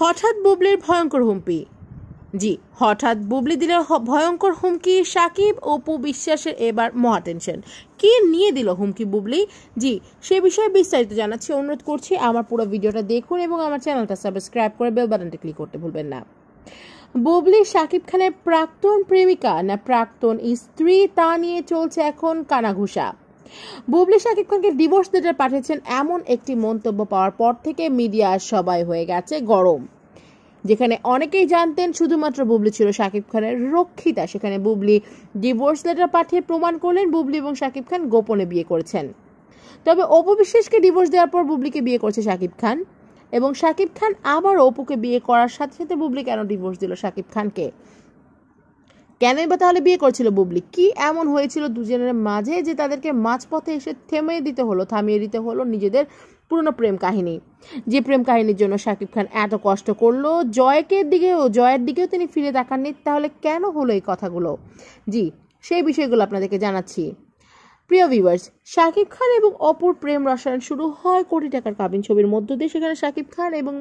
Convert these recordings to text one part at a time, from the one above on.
হঠাৎ বুবলির ভয়ঙ্কর হুমকি জি হঠাৎ বুবলি দিল ভয়ঙ্কর হুমকি সাকিব অপু বিশ্বাসের এবার মহা টেনশন কে নিয়ে দিল হুমকি বুবলি জি সে বিষয়ে বিস্তারিত জানাচ্ছি অনুরোধ করছি আমার পুরো ভিডিওটা দেখুন এবং আমার চ্যানেলটা সাবস্ক্রাইব করে বেল বাটনটি ক্লিক করতে ভুলবেন না বুবলি সাকিব খানের প্রাক্তন প্রেমিকা না প্রাক্তন স্ত্রী তা নিয়ে চলছে এখন কানাঘুষা বুবলি শাকিব খানকে ডিভোর্স লেটার পাঠিয়েছেন এমন একটি মন্তব্য পাওয়ার পর থেকে মিডিয়া সবাই হয়ে গেছে গরম যেখানে অনেকেই জানতেন শুধুমাত্র বুবলি ছিল শাকিব খানের রক্ষিতা সেখানে বুবলি ডিভোর্স লেটার পাঠিয়ে প্রমাণ করলেন বুবলি এবং শাকিব খান গোপনে বিয়ে করেছেন তবে অপু বিশ্বাসকে ডিভোর্স দেওয়ার পর বুবলিকে বিয়ে করছে শাকিব খান এবং শাকিব খান আবার অপুকে বিয়ে করার সাথে সাথে বুবলি কেন ডিভোর্স দিল শাকিব খানকে কেনই বা তাহলে বিয়ে করছিল বুবলি কি এমন হয়েছিল দুজনের মাঝে যে তাদেরকে মাঝপথে এসে থেমে দিতে হলো থামিয়ে দিতে হলো নিজেদের পুরনো প্রেম কাহিনী যে প্রেম কাহিনীর জন্য শাকিব খান এত কষ্ট করলো জয়কের দিকেও জয়ের দিকেও তিনি ফিরে তাকাননি তাহলে কেন হলো এই কথাগুলো জি সেই বিষয়গুলো আপনাদেরকে জানাচ্ছি প্রিয় ভিউয়ার্স শাকিব খান এবং অপুর প্রেম রসায়ন শুরু হয় কোটি টাকার কাবিন ছবির মধ্য দিয়ে সেখানে শাকিব খান এবং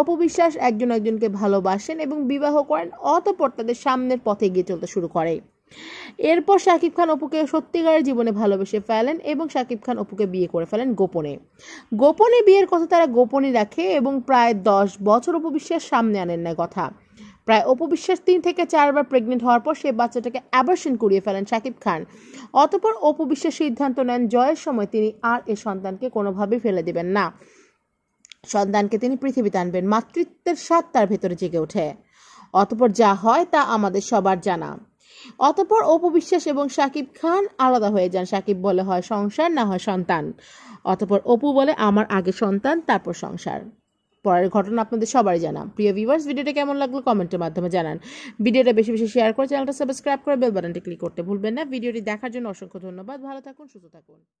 অপবিশ্বাস একজন একজনকে ভালোবাসেন এবং বিবাহ করেন অতপর তাদের সামনের পথে এগিয়ে চলতে শুরু করে এরপর শাকিব খান অপুকে সত্যিকারের জীবনে ভালোবেসে ফেলেন এবং শাকিব খান অপুকে বিয়ে করে ফেলেন গোপনে গোপনে বিয়ের কথা তারা গোপনে রাখে এবং প্রায় দশ বছর অপবিশ্বাস সামনে আনেন না কথা প্রায় অপবিশ্বাস তিন থেকে চারবার প্রেগনেন্ট হওয়ার পর সে বাচ্চাটাকে অ্যাবর্শন করিয়ে ফেলেন শাকিব খান অতপর অপবিশ্বাস সিদ্ধান্ত নেন জয়ের সময় তিনি আর এ সন্তানকে কোনোভাবেই ফেলে দেবেন না সন্তানকে তিনি পৃথিবীতে আনবেন মাতৃত্বের স্বাদ তার ভেতরে জেগে ওঠে অতপর যা হয় তা আমাদের সবার জানা অতপর অপবিশ্বাস এবং সাকিব খান আলাদা হয়ে যান সাকিব বলে হয় সংসার না হয় সন্তান অতপর অপু বলে আমার আগে সন্তান তারপর সংসার করার ঘটনা আপনাদের সবারই জানা প্রিয় ভিউয়ার্স ভিডিওটা কেমন লাগলো কমেন্টের মাধ্যমে জানান ভিডিওটা বেশি বেশি শেয়ার করে চ্যানেলটা সাবস্ক্রাইব করে বেল বাটনটি ক্লিক করতে ভুলবেন না ভিডিওটি দেখার জন্য অসংখ্য ধন্যবাদ ভালো থাকুন সুস্থ থাকুন